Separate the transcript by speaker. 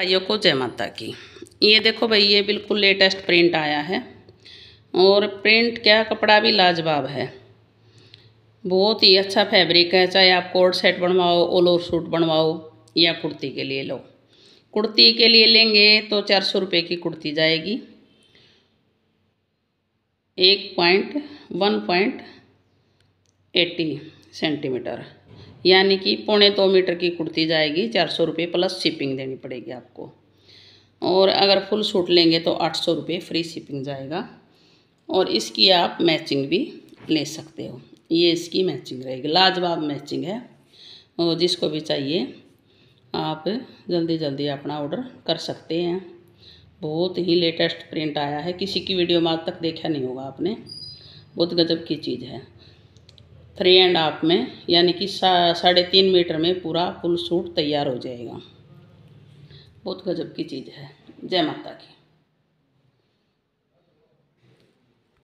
Speaker 1: भाइयों को जय माता की ये देखो भाई ये बिल्कुल लेटेस्ट प्रिंट आया है और प्रिंट क्या कपड़ा भी लाजवाब है बहुत ही अच्छा फैब्रिक है चाहे आप कोट सेट बनवाओ ऑल ओवर सूट बनवाओ या कुर्ती के लिए लो कुर्ती के लिए लेंगे तो चार सौ रुपये की कुर्ती जाएगी एक point one point eighty centimetre यानी कि पौने दो मीटर की कुर्ती जाएगी चार सौ रुपये प्लस शिपिंग देनी पड़ेगी आपको और अगर फुल सूट लेंगे तो आठ सौ रुपये फ्री शिपिंग जाएगा और इसकी आप मैचिंग भी ले सकते हो ये इसकी मैचिंग रहेगी लाजवाब मैचिंग है और जिसको भी चाहिए आप जल्दी जल्दी अपना ऑर्डर कर सकते हैं बहुत ही लेटेस्ट प्रिंट आया है किसी की वीडियो में आज तक देखा नहीं होगा आपने बहुत गजब की चीज़ है थ्री एंड हाफ में यानी कि साढ़े तीन मीटर में पूरा फुल सूट तैयार हो जाएगा बहुत गजब की चीज़ है जय माता की